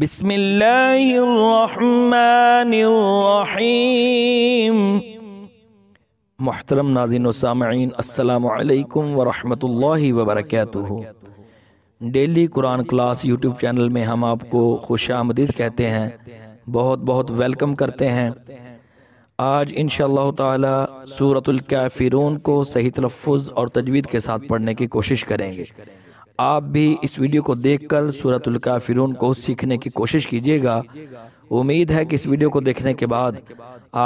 بسم اللہ الرحمن الرحیم محترم ناظرین و سامعین السلام علیکم ورحمۃ اللہ وبرکاتہ ڈیلی قرآن کلاس یوٹیوب چینل میں ہم آپ کو خوش آمدید کہتے ہیں بہت بہت ویلکم کرتے ہیں آج انشاءاللہ تعالی سورة الكافرون کو صحیح تلفظ اور تجوید کے ساتھ پڑھنے کی کوشش کریں گے آپ بھی اس ویڈیو کو دیکھ کر سورة الکافرون کو سیکھنے کی کوشش کیجیے گا امید ہے کہ اس ویڈیو کو دیکھنے کے بعد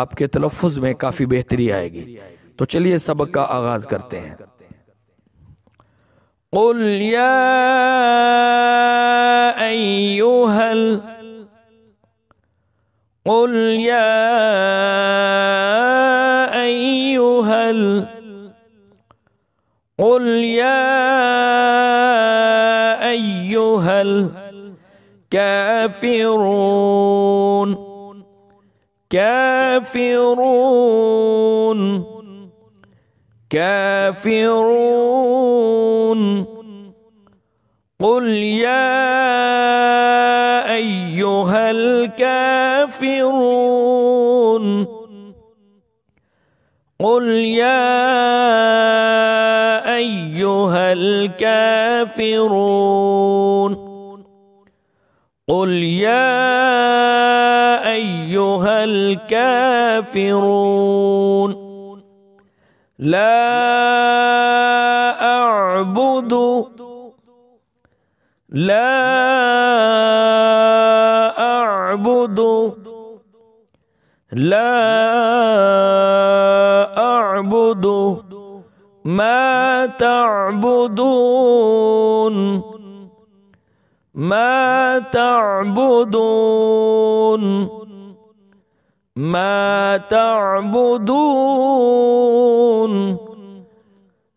آپ کے تلفظ میں کافی بہتری آئے گی تو چلیے سبق کا آغاز کرتے ہیں كافرون كافرون كافرون قل يا ايها الكافرون قل يا ايها الكافرون قل يا أيها الكافرون لا أعبد لا أعبد لا أعبد ما تعبدون ما تعبدون ما تعبدون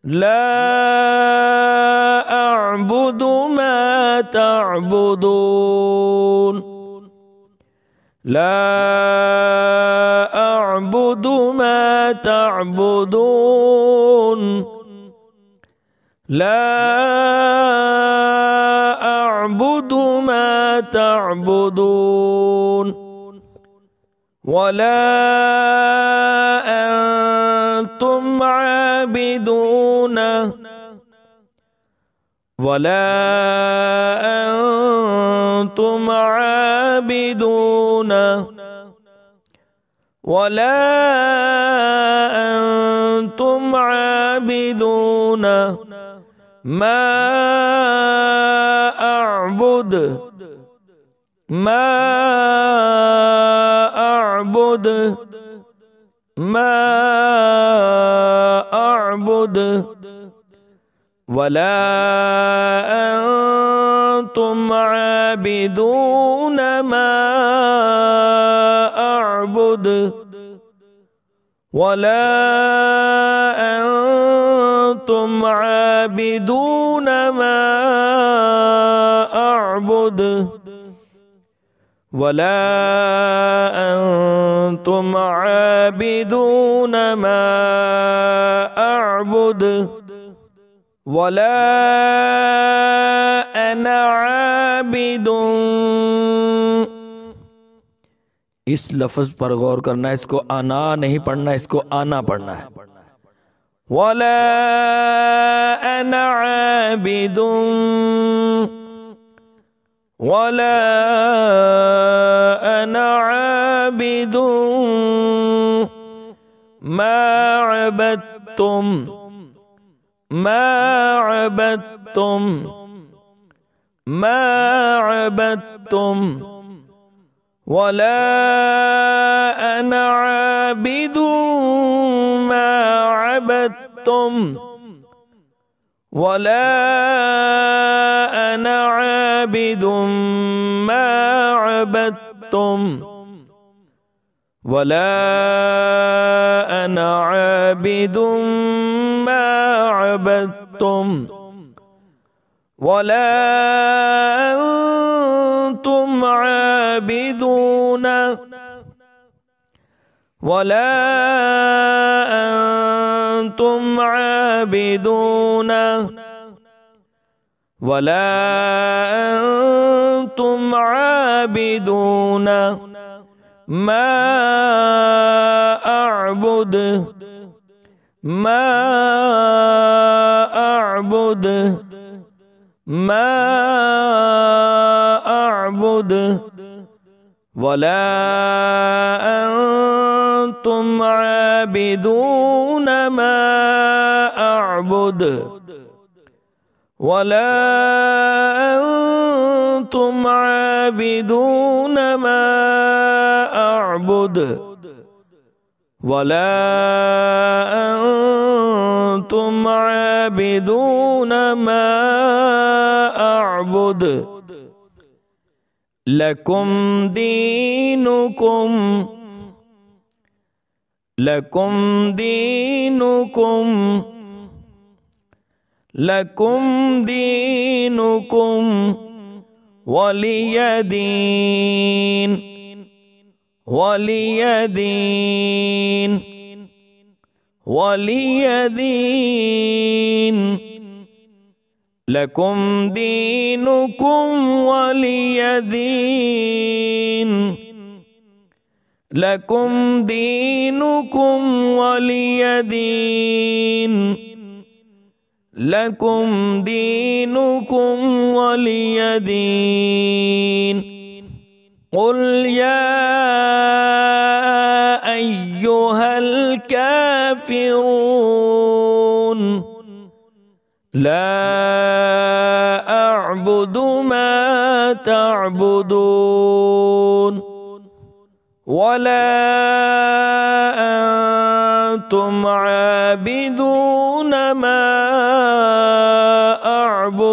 لا أعبد ما تعبدون لا أعبد ما تعبدون لا أعبد ما تعبدون ولا أنتم عابدون ولا أنتم عابدون ولا أنتم عابدون ما أعبد ما أعبد ما أعبد ولا أنتم عابدون ما أعبد ولا أنتم عابدون ما أعبد الجنود ولا أنتم عابدون ما أعبد ولا أنا عابد اس لفظ پر غور کرنا اس کو آنا نہیں پڑھنا اس کو آنا پڑھنا ہے وَلَا أَنَا عَابِدٌ ولا أنا عابد ما عبدتم ما عبدتم ما عبدتم ولا أنا عابد ما عبدتم ولا أنا عابد عابد ما عبدتم ولا أنا عابد ما عبدتم ولا أنتم عابدون ولا أنتم عابدون ولا أنتم عابدون ما أعبد ما أعبد ما أعبد ولا أنتم عابدون ما أعبد ولا أنتم عابدون ما أعبد ولا أنتم عابدون ما أعبد لكم دينكم لكم دينكم لکم دینکم ولیدین ولیدین ولیدین لکم دینک ولیدین لکم دینکملدی لكم دينكم ولي دين قل يا أيها الكافرون لا أعبد ما تعبدون ولا أنتم عابدون ما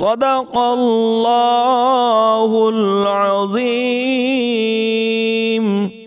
صدق الله العظيم